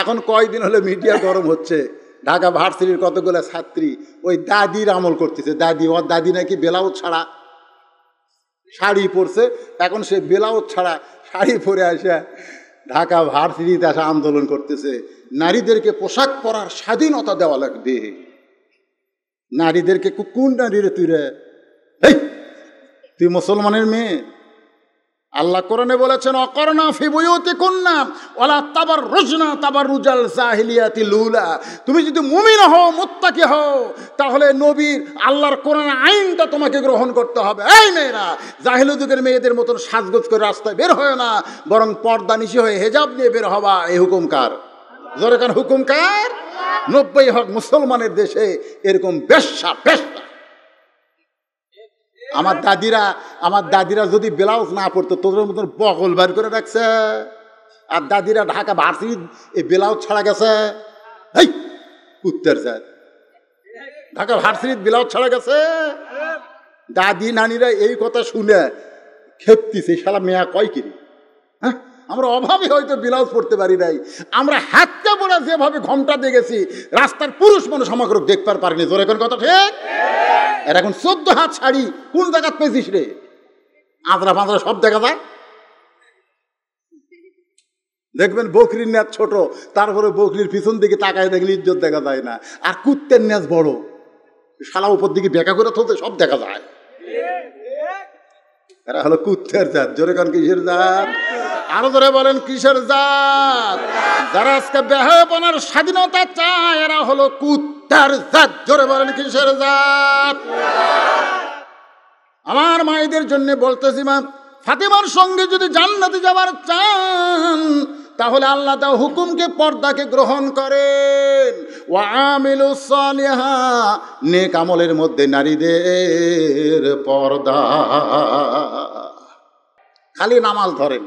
এখন কয়দিন হলে মিডিয়া গরম হচ্ছে ঢাকা ভার্সিটির কতগুলো ছাত্রী ওই দাদির আমল করতেছে দাদি ওর দাদি নাকি বেলাউজ ছাড়া শাড়ি পরছে এখন সে বেলাও ছাড়া শাড়ি পরে আসে ঢাকা ভার্সিটিতে আসা আন্দোলন করতেছে নারীদেরকে পোশাক পরার স্বাধীনতা দেওয়া লাগবে নারীদেরকে কোন নারীরে তুই রে তুই মুসলমানের মেয়ে আল্লাহ কোরআনে বলেছেন অকর্ণা ফিবুয়তি কন্যা ওলা তাবার রোজনা তাবার রুজাল সাহিলিয়াতি লুলা তুমি যদি মুমিন হও মুত্তাকি হও তাহলে নবীর আল্লাহর কোরআন আইনটা তোমাকে গ্রহণ করতে হবে এই মেয়েরা জাহিল যুগের মেয়েদের মতন সাজগোজ করে রাস্তায় বের হয় না বরং পর্দা নিশি হয়ে হেজাব নিয়ে বের হওয়া এই হুকুমকার জোরে কান হুকুমকার নব্বই হক মুসলমানের দেশে এরকম বেশ্যা বেশ্যা আমার দাদিরা আমার দাদিরা যদি ব্লাউজ না পড়তো তোদের মতন বকল বার করে রাখছে আর দাদিরা ঢাকা ভার্সি এই ব্লাউজ ছাড়া গেছে এই উত্তর স্যার ঢাকা ভার্সির ব্লাউজ ছাড়া গেছে দাদি নানিরা এই কথা শুনে খেপতিছে শালা মেয়া কয় কিরি হ্যাঁ আমরা অভাবে হয়তো ব্লাউজ পড়তে পারি নাই আমরা হাতটা পড়া যেভাবে ঘন্টা দিয়ে গেছি রাস্তার পুরুষ মানুষ আমাকে দেখতে পারিনি জোরে কোন কথা ঠিক এর এখন চোদ্দ হাত শাড়ি কোন জায়গাত পেয়েছিস রে আঁদরা ফাঁদরা সব দেখা যায় দেখবেন বকরির ন্যাচ ছোট তারপরে বকরির পিছন দিকে তাকায় দেখলে ইজ্জত দেখা যায় না আর কুত্তের ন্যাচ বড় শালা উপর দিকে বেকা করে থলতে সব দেখা যায় এরা হলো কুত্তের জাত জোরে কান কিসের জাত আরো ধরে বলেন কিসের জাত যারা আজকে বেহায়পনার স্বাধীনতা চায় এরা হলো কুত তার জাত জোরে বলেন কিসের জাত আমার মায়েদের জন্য বলতেছি মা ফাতেমার সঙ্গে যদি জান্নাতে যাবার চান তাহলে আল্লাহ তা হুকুমকে পর্দাকে গ্রহণ করেন নেক আমলের মধ্যে নারীদের পর্দা খালি নামাল ধরেন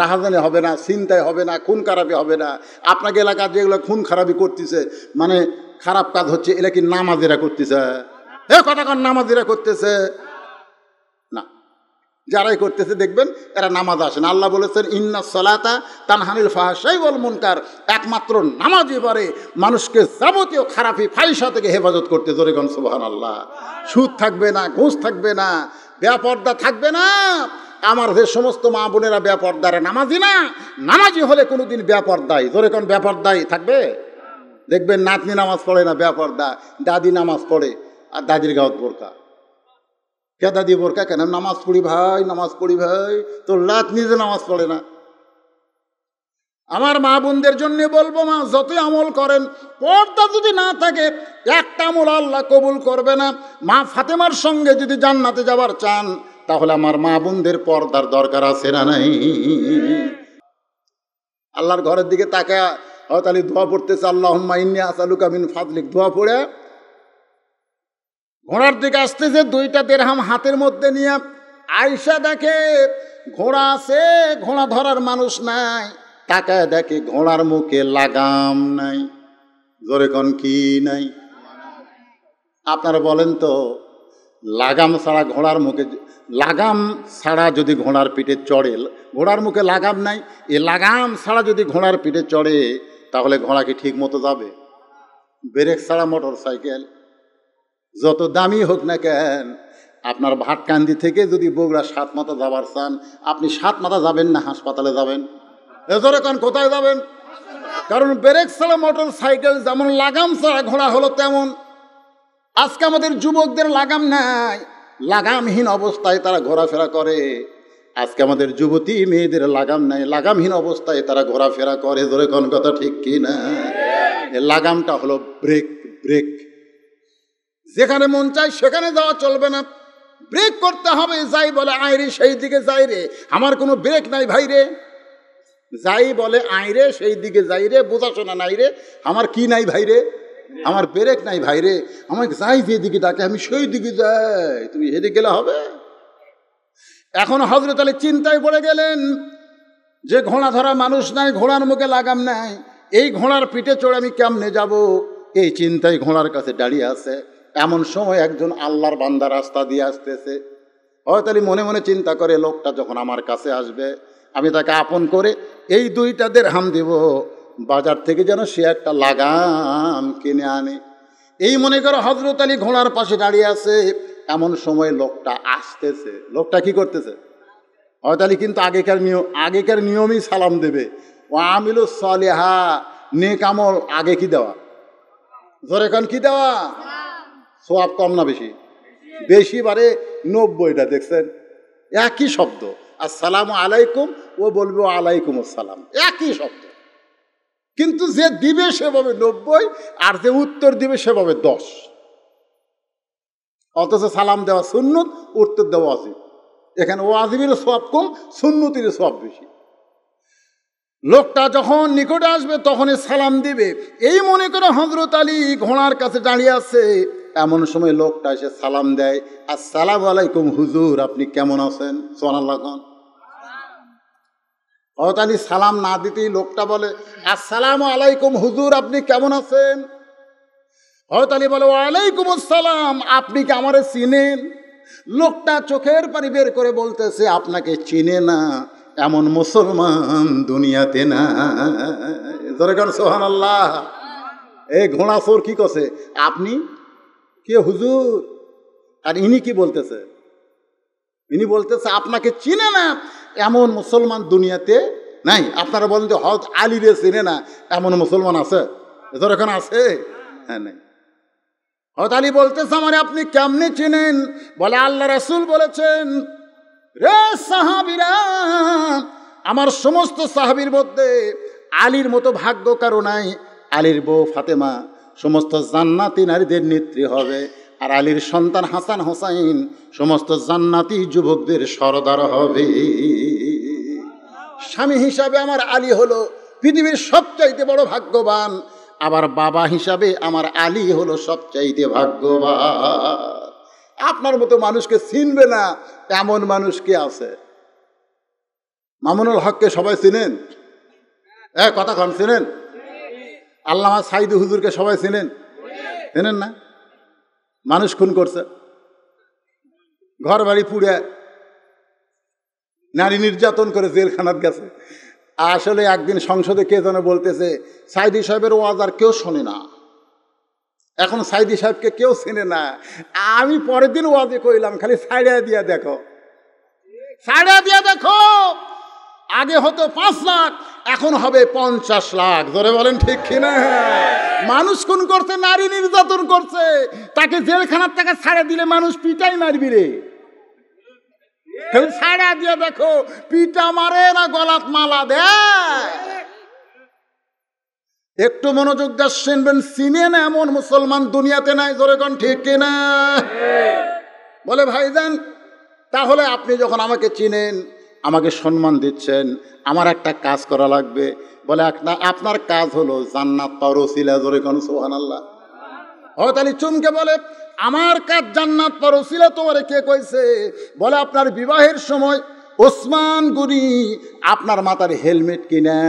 রাহাজানি হবে না চিন্তায় হবে না খুন খারাপি হবে না আপনাকে এলাকার যেগুলো খুন খারাপি করতেছে মানে খারাপ কাজ হচ্ছে এরা কি নামাজেরা করতেছে এ কটাকার নামাজেরা করতেছে না যারাই করতেছে দেখবেন এরা নামাজ আসে না আল্লাহ বলেছেন ইন্না সলাতা তানহানিল ফাহাশাই বল মুনকার একমাত্র নামাজই পারে মানুষকে যাবতীয় খারাপি ফাইসা থেকে হেফাজত করতে জোরেগন সুবাহান আল্লাহ সুদ থাকবে না ঘুষ থাকবে না ব্যাপর্দা থাকবে না আমার যে সমস্ত মা বোনেরা ব্যাপারদারা নামাজি না নামাজি হলে কোনোদিন ব্যাপারদায়ী জোরে কোন ব্যাপারদায়ী থাকবে দেখবেন নাতনি নামাজ পড়ে না ব্যাপার দা দাদি নামাজ পড়ে আর দাদির গাঁত বোরকা কে দাদি বোরকা কেন নামাজ পড়ি ভাই নামাজ পড়ি ভাই তোর নাতনি যে নামাজ পড়ে না আমার মা বোনদের জন্য বলবো মা যতই আমল করেন পর্দা যদি না থাকে একটা আমল আল্লাহ কবুল করবে না মা ফাতেমার সঙ্গে যদি জান্নাতে যাবার চান তাহলে আমার মা বোনদের পর্দার দরকার আছে না নাই আল্লাহর ঘরের দিকে তাকায় হয়তো আলী ধোয়া পড়তেছে আল্লাহ হুম্মা ইন্নি আসালুকা মিন ফাদলিক ধোয়া পড়ে ঘোড়ার দিকে আসতেছে দুইটা দেড়হাম হাতের মধ্যে নিয়ে আয়সা দেখে ঘোড়া আছে ঘোড়া ধরার মানুষ নাই তাকায় দেখে ঘোড়ার মুখে লাগাম নাই জোরে কন কি নাই আপনারা বলেন তো লাগাম ছাড়া ঘোড়ার মুখে লাগাম ছাড়া যদি ঘোড়ার পিঠে চড়ে ঘোড়ার মুখে লাগাম নাই এ লাগাম ছাড়া যদি ঘোড়ার পিঠে চড়ে তাহলে কি ঠিক মতো যাবে ব্রেক ছাড়া মোটর সাইকেল যত দামি হোক না কেন আপনার ভাটকান্দি থেকে যদি বগুড়া সাত মাথা যাবার চান আপনি সাত মাথা যাবেন না হাসপাতালে যাবেন এজরে কান কোথায় যাবেন কারণ ব্রেক ছাড়া মোটর সাইকেল যেমন লাগাম ছাড়া ঘোড়া হলো তেমন আজকে আমাদের যুবকদের লাগাম নাই লাগামহীন অবস্থায় তারা ঘোরাফেরা করে আজকে আমাদের যুবতী মেয়েদের লাগাম নাই লাগামহীন অবস্থায় তারা ঘোরাফেরা করে ধরে কোন কথা ঠিক কি না লাগামটা হলো ব্রেক ব্রেক যেখানে মন চায় সেখানে যাওয়া চলবে না ব্রেক করতে হবে যাই বলে আইরে সেই দিকে যাই রে আমার কোনো ব্রেক নাই ভাই রে যাই বলে আইরে সেই দিকে যাই রে বোঝাশোনা নাই রে আমার কি নাই ভাই রে আমার ব্রেক নাই ভাই রে আমাকে যাই যেদিকে ডাকে আমি সেই দিকে যাই তুমি হেদিকে গেলে হবে এখন হজরত আলী চিন্তায় পড়ে গেলেন যে ঘোড়া ধরা মানুষ নাই ঘোড়ার মুখে লাগাম নাই এই ঘোড়ার পিঠে চড়ে আমি কেমনে যাব এই চিন্তায় ঘোড়ার কাছে দাঁড়িয়ে আছে এমন সময় একজন আল্লাহর বান্দা রাস্তা দিয়ে আসতেছে হয়তো আলী মনে মনে চিন্তা করে লোকটা যখন আমার কাছে আসবে আমি তাকে আপন করে এই দুইটা দের হাম দেব বাজার থেকে যেন সে একটা লাগাম কিনে আনে এই মনে করো হজরত আলী ঘোড়ার পাশে দাঁড়িয়ে আছে এমন সময় লোকটা আসতেছে লোকটা কি করতেছে হয়তালি কিন্তু আগেকার নিয়ম আগেকার নিয়মই সালাম দেবে ও আমিলু নে নেকামল আগে কি দেওয়া ধরে কন কি দেওয়া সোয়াব কম না বেশি বেশি বারে নব্বইটা দেখছেন একই শব্দ আসসালাম আলাইকুম ও বলবে আলাইকুম আসসালাম একই শব্দ কিন্তু যে দিবে সেভাবে নব্বই আর যে উত্তর দিবে সেভাবে দশ অথচ সালাম দেওয়া সুন্নত উত্তর দেওয়া অজিব এখানে ওয়াজিবের সব কম সুন্নতির সব বেশি লোকটা যখন নিকটে আসবে তখনই সালাম দিবে এই মনে করে হজরত আলী ঘোড়ার কাছে দাঁড়িয়ে আছে এমন সময় লোকটা এসে সালাম দেয় আর সালাম আলাইকুম হুজুর আপনি কেমন আছেন সোনাল্লাহ খান হজরত আলী সালাম না দিতেই লোকটা বলে আসসালাম আলাইকুম হুজুর আপনি কেমন আছেন হয়তো আলী বলে ওয়ালাইকুম আসসালাম আপনি কি আমারে চিনেন লোকটা চোখের পানি বের করে বলতেছে আপনাকে চিনে না এমন মুসলমান দুনিয়াতে না সোহান আল্লাহ এ ঘোড়া সোর কি কছে আপনি কে হুজুর আর ইনি কি বলতেছে ইনি বলতেছে আপনাকে চিনে না এমন মুসলমান দুনিয়াতে নাই আপনারা বলেন যে হজ আলিরে চিনে না এমন মুসলমান আছে ধরে এখন আছে হ্যাঁ নাই হত আলী বলতেছে আমার আপনি কেমনি চিনেন বলে আল্লাহ রসুল বলেছেন রে সাহাবিরা আমার সমস্ত সাহাবির মধ্যে আলীর মতো ভাগ্য কারো নাই আলীর বউ ফাতেমা সমস্ত জান্নাতি নারীদের নেত্রী হবে আর আলীর সন্তান হাসান হোসাইন সমস্ত জান্নাতি যুবকদের সরদার হবে স্বামী হিসাবে আমার আলী হলো পৃথিবীর সবচাইতে বড় ভাগ্যবান আবার বাবা হিসাবে আমার আলী হলো সবচাইতে ভাগ্যবান আপনার মতো মানুষকে চিনবে না এমন মানুষ কে আছে মামুনুল হককে সবাই চিনেন এ কথা কন চিনেন আল্লামা সাইদু হুজুরকে সবাই চিনেন চিনেন না মানুষ খুন করছে ঘর বাড়ি পুড়ে নারী নির্যাতন করে জেলখানার গেছে আসলে একদিন সংসদে কে যেন বলতেছে সাইদি সাহেবের ওয়াজ আর কেউ শোনে না এখন সাইদি সাহেবকে কেউ চেনে না আমি পরের দিন ওয়াজে কইলাম খালি সাইডা দিয়া দেখো সাইডা দিয়া দেখো আগে হতো পাঁচ লাখ এখন হবে পঞ্চাশ লাখ ধরে বলেন ঠিক কিনা মানুষ খুন করছে নারী নির্যাতন করছে তাকে জেলখানার টাকা ছাড়া দিলে মানুষ পিটাই মারবি রে দিয়ে দেখো পিটা মারে না গলাত মালা দেয় একটু মনোযোগ দাস শুনবেন চিনে না এমন মুসলমান দুনিয়াতে নাই জোরে কন ঠিক কিনা বলে ভাইজান তাহলে আপনি যখন আমাকে চিনেন আমাকে সম্মান দিচ্ছেন আমার একটা কাজ করা লাগবে বলে আপনার কাজ হলো জান্নাত পাওয়ার ওসিলা জোরে কন সোহান আল্লাহ হরত আলী চুমকে বলে আমার কাজ জান্নাত পর ওসিলা তোমার কে কইছে বলে আপনার বিবাহের সময় ওসমান গুরি আপনার মাথার হেলমেট কিনে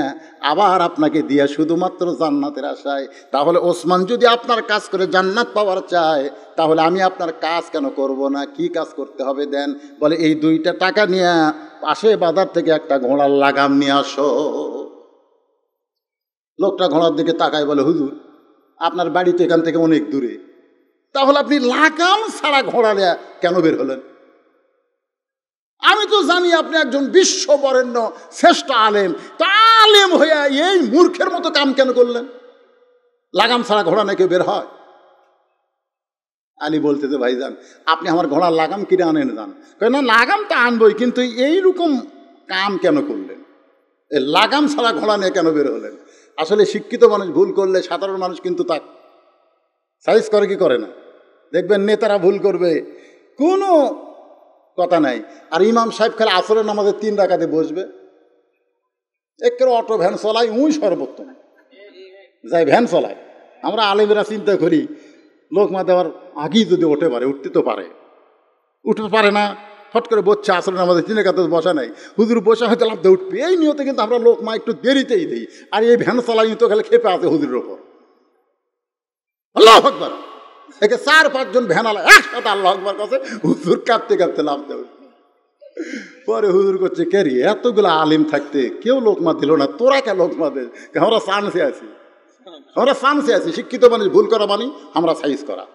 আবার আপনাকে দিয়ে শুধুমাত্র জান্নাতের আশায় তাহলে ওসমান যদি আপনার কাজ করে জান্নাত পাওয়ার চায় তাহলে আমি আপনার কাজ কেন করব না কি কাজ করতে হবে দেন বলে এই দুইটা টাকা নিয়ে পাশে বাজার থেকে একটা ঘোড়ার লাগাম নিয়ে আসো লোকটা ঘোড়ার দিকে তাকায় বলে হুজুর আপনার বাড়ি তো এখান থেকে অনেক দূরে তাহলে আপনি লাকাম ঘোড়া নেয়া কেন বের হলেন আমি তো জানি আপনি একজন বিশ্ব বরেণ্য শ্রেষ্ঠ আলেম তা আলেম হইয়া এই মূর্খের মতো কাম কেন করলেন লাগাম সারা ঘোড়া নাকি বের হয় আলী বলতেছে ভাই যান আপনি আমার ঘোড়ার লাগাম কিনে আনেন যান কেন লাগাম তো আনবই কিন্তু এইরকম কাম কেন করলেন লাগাম সারা ঘোড়া নিয়ে কেন বের হলেন আসলে শিক্ষিত মানুষ ভুল করলে সাধারণ মানুষ কিন্তু তা সাইজ করে কি করে না দেখবেন নেতারা ভুল করবে কোনো কথা নাই আর ইমাম সাহেব খালি আসরের আমাদের তিন ডাকাতে বসবে একের অটো ভ্যান চলাই উই সর্বোত্তম যাই ভ্যান চলায় আমরা আলেমেরা চিন্তা করি লোক মা দেওয়ার আগেই যদি ওঠে পারে উঠতে তো পারে উঠতে পারে না ফট করে বসছে আসলে আমাদের চিনে কাতে বসা নাই হুজুর বসা হয়তো লাভ উঠবে এই নিয়তে কিন্তু আমরা লোক মা একটু দেরিতেই দিই আর এই ভ্যান চালাই তো খেলে খেপে আছে হুজুরের ওপর আল্লাহ আকবর একে চার পাঁচজন ভ্যান আলা একসাথে আল্লাহ আকবর কাছে হুজুর কাঁপতে কাঁপতে লাভ দেবে পরে হুজুর করছে কে রে এতগুলো আলিম থাকতে কেউ লোকমা দিল না তোরা কে লোকমা দে আমরা চান্সে আছি আমরা চান্সে আছি শিক্ষিত মানুষ ভুল করা মানি আমরা সাইজ করা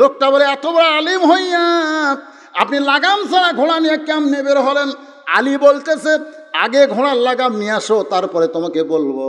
লোকটা বলে এত বড় আলিম হইয়া আপনি লাগাম ছাড়া ঘোড়া নিয়ে কেমনে বের হলেন আলী বলতেছে আগে ঘোড়ার লাগাম নিয়ে আসো তারপরে তোমাকে বলবো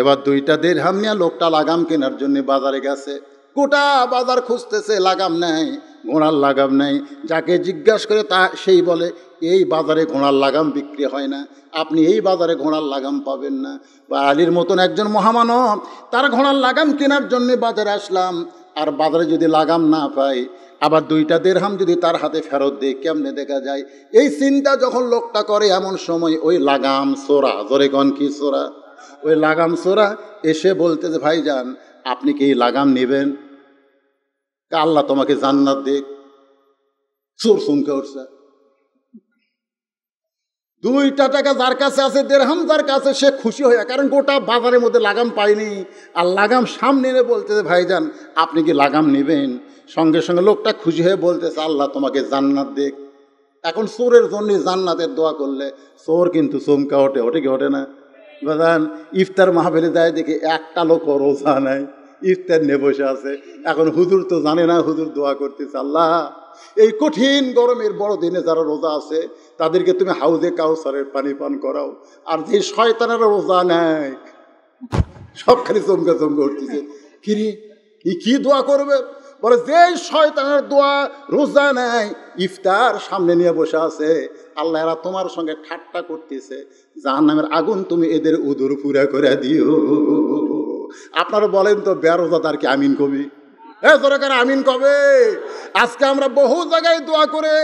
এবার দুইটা দেড়হাম নিয়ে লোকটা লাগাম কেনার জন্য বাজারে গেছে গোটা বাজার খুঁজতেছে লাগাম নেই ঘোড়ার লাগাম নেই যাকে জিজ্ঞাসা করে তা সেই বলে এই বাজারে ঘোড়ার লাগাম বিক্রি হয় না আপনি এই বাজারে ঘোড়ার লাগাম পাবেন না বা আলীর মতন একজন মহামানব তার ঘোড়ার লাগাম কেনার জন্যে বাজারে আসলাম আর বাজারে যদি লাগাম না পায় আবার দুইটা দেড়হাম যদি তার হাতে ফেরত দিই কেমনে দেখা যায় এই চিন্তা যখন লোকটা করে এমন সময় ওই লাগাম সোরা জোরে গন কি সোরা ওই লাগাম সোরা এসে বলতে যে ভাই যান আপনি কি এই লাগাম নেবেন আল্লাহ তোমাকে জান্নাত দিক চোর শুনকে উঠছে দুইটা টাকা যার কাছে আছে দেড়হাম যার কাছে সে খুশি হয়ে কারণ গোটা বাজারের মধ্যে লাগাম পাইনি আর লাগাম সামনে এনে বলতে ভাইজান আপনি কি লাগাম নেবেন সঙ্গে সঙ্গে লোকটা খুশি হয়ে বলতেছে আল্লাহ তোমাকে জান্নাত দেখ এখন চোরের জন্য জান্নাতের দোয়া করলে চোর কিন্তু চমকা ওঠে ওঠে কি ওঠে না ইফতার মাহবিলে যায় দেখি একটা লোক রোজা নেয় ইফতার নিয়ে বসে আছে এখন হুজুর তো জানে না হুজুর দোয়া করতেছে আল্লাহ এই কঠিন গরমের বড় দিনে যারা রোজা আছে তাদেরকে তুমি হাউজে কাউসারের পানি পান করাও আর যে শয়তানের রোজা নেয় সবখানে চমকে চমকে উঠতেছে কি ই কি দোয়া করবে বলে যে শয়তানের দোয়া রোজা নেয় ইফতার সামনে নিয়ে বসে আছে আল্লাহ এরা তোমার সঙ্গে ঠাট্টা করতেছে জাহান্নামের আগুন তুমি এদের উদুর পুরা করে দিও আপনারা বলেন তো তার কি আমিন কবি হ্যাঁ সরকার আমিন কবে আজকে আমরা বহু জায়গায় দোয়া করে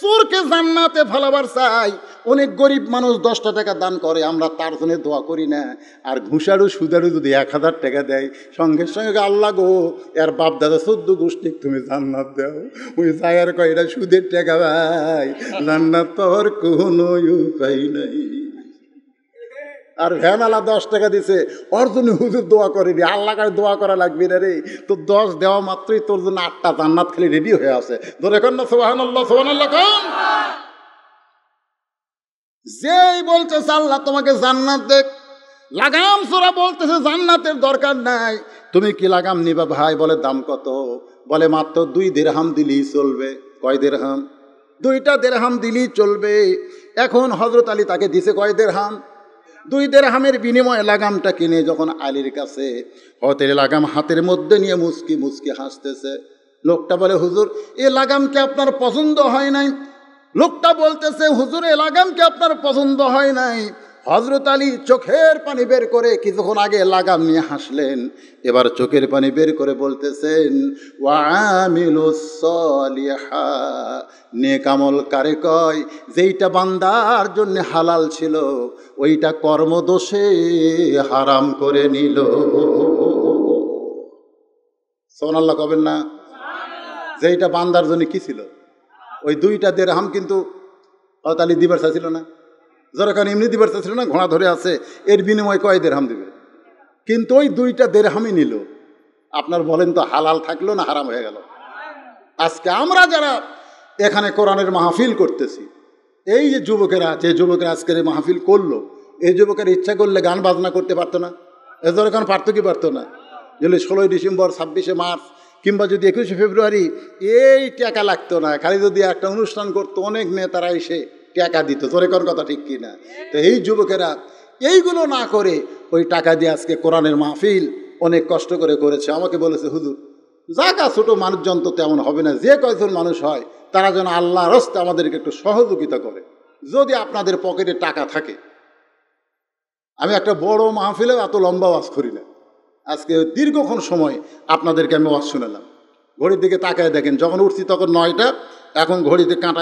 চোরকে জান্নাতে ফেলাবার চাই অনেক গরিব মানুষ দশটা টাকা দান করে আমরা তার জন্য দোয়া করি না আর ঘুষারু সুদারু যদি এক হাজার টাকা দেয় সঙ্গে সঙ্গে আল্লাহ গো এর বাপ দাদা সদ্য গোষ্ঠী তুমি জান্নাত দাও ওই যায়ার কয় সুদের টাকা ভাই জান্নাত তোর কোনো উপায় নাই আর ভ্যান আলা দশ টাকা দিছে ওর জন্য হুজুর দোয়া করিনি আল্লাহ কাছে দোয়া করা লাগবে না রে তোর দশ দেওয়া মাত্রই তোর জন্য আটটা জান্নাত খালি রেডি হয়ে আছে ধরে কন না সোহান আল্লাহ সোহান আল্লাহ কন যেই বলছে আল্লাহ তোমাকে জান্নাত দেখ লাগাম সোরা বলতেছে জান্নাতের দরকার নাই তুমি কি লাগাম নিবা ভাই বলে দাম কত বলে মাত্র দুই দেড়হাম দিলেই চলবে কয় দেড়হাম দুইটা দেড়হাম দিলেই চলবে এখন হজরত আলী তাকে দিছে কয় দেড়হাম দুই দেড়হামের বিনিময়ে লাগামটা কিনে যখন আলীর কাছে হতের লাগাম হাতের মধ্যে নিয়ে মুসকি মুসকি হাসতেছে লোকটা বলে হুজুর এ লাগামকে আপনার পছন্দ হয় নাই লোকটা বলতেছে হুজুর এ লাগামকে আপনার পছন্দ হয় নাই হজরত আলী চোখের পানি বের করে কিছুক্ষণ আগে লাগাম নিয়ে হাসলেন এবার চোখের পানি বের করে বলতেছেন নেকামল কারে কয় যেইটা বান্দার জন্য হালাল ছিল ওইটা কর্মদোষে হারাম করে নিল সোনাল্লাহ কবেন না যেইটা বান্দার জন্য কি ছিল ওই দুইটা দেড় হাম কিন্তু আলী দিবার ছিল না যারা কারণ এমনি দিবার ছিল না ঘোড়া ধরে আছে এর বিনিময়ে কয় দেড়হাম দিবে কিন্তু ওই দুইটা দেড়হামই নিল আপনার বলেন তো হালাল থাকলো না হারাম হয়ে গেল আজকে আমরা যারা এখানে কোরআনের মাহফিল করতেছি এই যে যুবকেরা যে যুবকেরা আজকের এই মাহফিল করলো এই যুবকের ইচ্ছা করলে গান বাজনা করতে পারতো না এ কারণ পারতো কি পারতো না যদি ষোলোই ডিসেম্বর ছাব্বিশে মার্চ কিংবা যদি একুশে ফেব্রুয়ারি এই টাকা লাগতো না খালি যদি একটা অনুষ্ঠান করতো অনেক নেতারা এসে টাকা দিত তোর এখন কথা ঠিক কিনা তো এই যুবকেরা এইগুলো না করে ওই টাকা দিয়ে আজকে কোরআনের মাহফিল অনেক কষ্ট করে করেছে আমাকে বলেছে হুজুর যাকা ছোটো মানুষজন তো তেমন হবে না যে কয়জন মানুষ হয় তারা যেন আল্লাহ রস্তে আমাদেরকে একটু সহযোগিতা করে যদি আপনাদের পকেটে টাকা থাকে আমি একটা বড় মাহফিলে এত লম্বা ওয়াজ করি না আজকে দীর্ঘক্ষণ সময় আপনাদেরকে আমি ওয়াজ শুনালাম ঘড়ির দিকে তাকায় দেখেন যখন উঠছি তখন নয়টা এখন ঘড়িতে কাঁটা